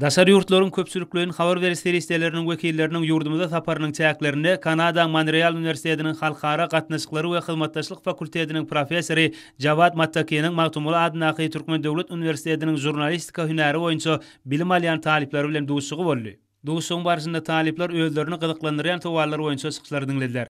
Dasar yurtların köpsürüklüyün xavar verisleri istelerinin vekillerinin yurdumuda taparının çayaklarını Kanada Montreal Üniversitesi'nin xalqara gatnaşyklary we xilmattaşlıq fakultetiniň profesori Jawad Mattakiyenin Mahtumula Adnaki Türkmen Devlet Üniversitesi'nin jurnalistika hünäri oyuncu bilim aliyan talipleri bilim talipleri bilim talipleri bilim talipleri bilim talipleri bilim talipleri